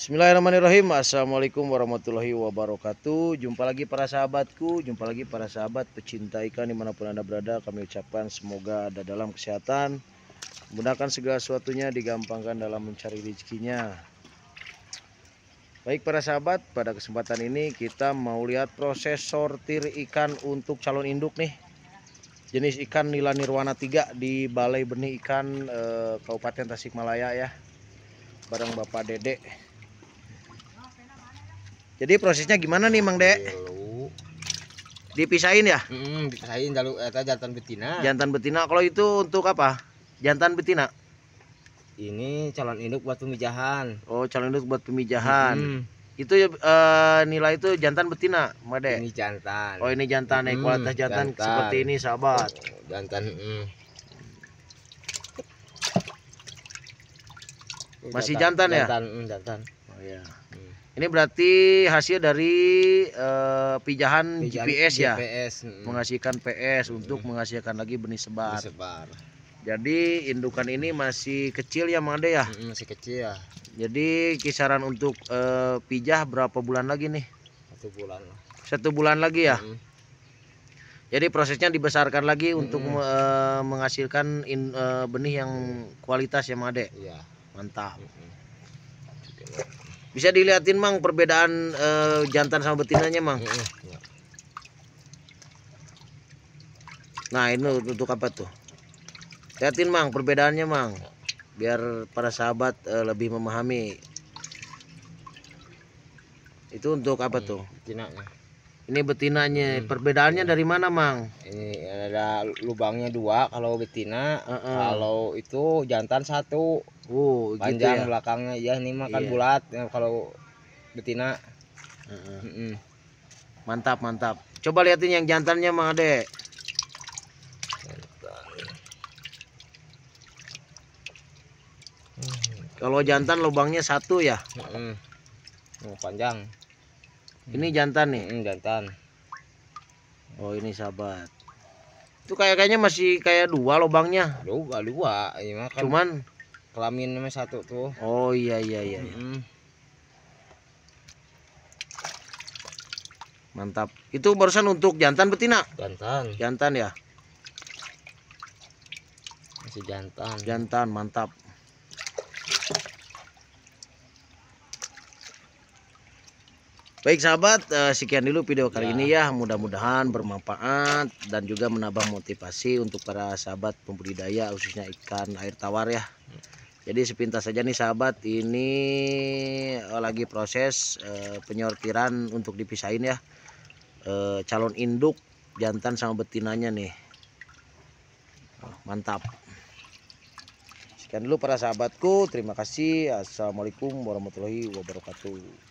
Bismillahirrahmanirrahim Assalamualaikum warahmatullahi wabarakatuh Jumpa lagi para sahabatku Jumpa lagi para sahabat pecinta ikan dimanapun anda berada Kami ucapkan semoga ada dalam kesehatan Menggunakan segala sesuatunya Digampangkan dalam mencari rezekinya Baik para sahabat Pada kesempatan ini kita mau lihat proses sortir ikan untuk calon induk nih Jenis ikan nila nirwana 3 di Balai Benih Ikan eh, Kabupaten Tasikmalaya ya Barang Bapak Dedek jadi prosesnya gimana nih Mang Dek? Dipisahin ya? Hmm, dipisahin jalu eta eh, jantan betina. Jantan betina kalau itu untuk apa? Jantan betina. Ini calon induk buat pemijahan. Oh, calon induk buat pemijahan. Hmm. Itu e, nilai itu jantan betina, Made. Ini jantan. Oh, ini jantan hmm, ya kualitas jantan, jantan seperti ini, sahabat. Oh, jantan, hmm. Masih jantan, jantan ya? Jantan, mm, jantan. Oh iya. Hmm. Ini berarti hasil dari uh, pijahan, pijahan GPS, ya. GPS. Mm. Menghasilkan PS hmm. untuk menghasilkan lagi benih sebar. Benih sebar. Jadi indukan ini masih kecil ya Mang ya? Hmm, masih kecil ya. Jadi kisaran untuk uh, pijah berapa bulan lagi nih? Satu bulan. Satu bulan lagi ya? Hmm. Jadi prosesnya dibesarkan lagi hmm. untuk uh, menghasilkan in, uh, benih yang kualitas ya Mang Ade? Iya. Mantap. Hmm. Bisa dilihatin mang perbedaan uh, jantan sama betinanya mang. Nah ini untuk apa tuh? Lihatin mang perbedaannya mang, biar para sahabat uh, lebih memahami. Itu untuk apa tuh? Betinanya. Ini betinanya. Hmm. Perbedaannya iya. dari mana, Mang? Ini ada lubangnya dua kalau betina, uh -uh. kalau itu jantan satu. Uh, panjang gitu ya? belakangnya. Ya ini makan yeah. bulat ya, kalau betina. Uh -uh. Mm -mm. Mantap, mantap. Coba liatin yang jantannya, Mang Ade. Kalau jantan lubangnya satu ya. Mm -mm. panjang. Ini hmm. jantan nih. ini hmm, jantan. Oh ini sahabat. Itu kayak kayaknya masih kayak dua lubangnya. Dua dua. Ya, kan Cuman kelaminnya satu tuh. Oh iya iya iya. Mm -hmm. Mantap. Itu barusan untuk jantan betina. Jantan. Jantan ya. Masih jantan. Jantan mantap. Baik sahabat, eh, sekian dulu video kali ya. ini ya. Mudah-mudahan bermanfaat dan juga menambah motivasi untuk para sahabat pembudidaya khususnya ikan air tawar ya. Jadi sepintas saja nih sahabat, ini eh, lagi proses eh, penyortiran untuk dipisahin ya. calon induk jantan sama betinanya nih. Oh, mantap. Sekian dulu para sahabatku, terima kasih. Assalamualaikum warahmatullahi wabarakatuh.